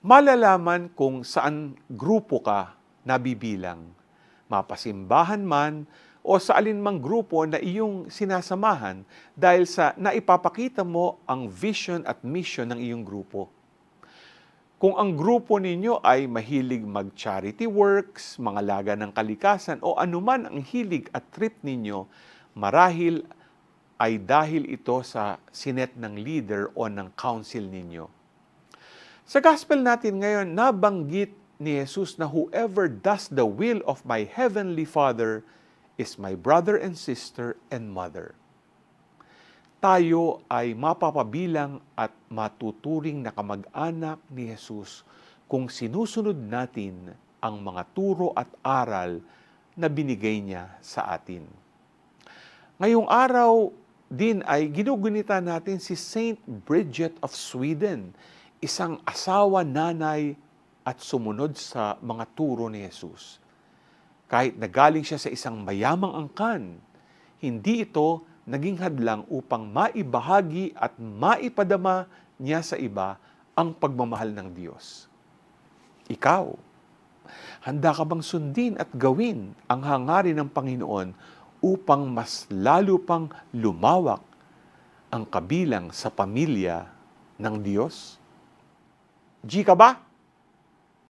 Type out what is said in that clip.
malalaman kung saan grupo ka nabibilang, mapasimbahan man o sa alinmang grupo na iyong sinasamahan dahil sa naipapakita mo ang vision at mission ng iyong grupo. Kung ang grupo ninyo ay mahilig mag-charity works, mga laga ng kalikasan o anuman ang hilig at trip ninyo, marahil ay dahil ito sa sinet ng leader o ng council ninyo sa gospel natin ngayon, nabanggit ni Jesus na whoever does the will of my heavenly Father is my brother and sister and mother. Tayo ay mapapabilang at matuturing na kamag-anak ni Jesus kung sinusunod natin ang mga turo at aral na binigay niya sa atin. Ngayong araw din ay ginugunita natin si Saint Bridget of Sweden isang asawa, nanay, at sumunod sa mga turo ni Jesus. Kahit nagaling siya sa isang mayamang angkan, hindi ito naging hadlang upang maibahagi at maipadama niya sa iba ang pagmamahal ng Diyos. Ikaw, handa ka bang sundin at gawin ang hangarin ng Panginoon upang mas lalo pang lumawak ang kabilang sa pamilya ng Diyos? G ba?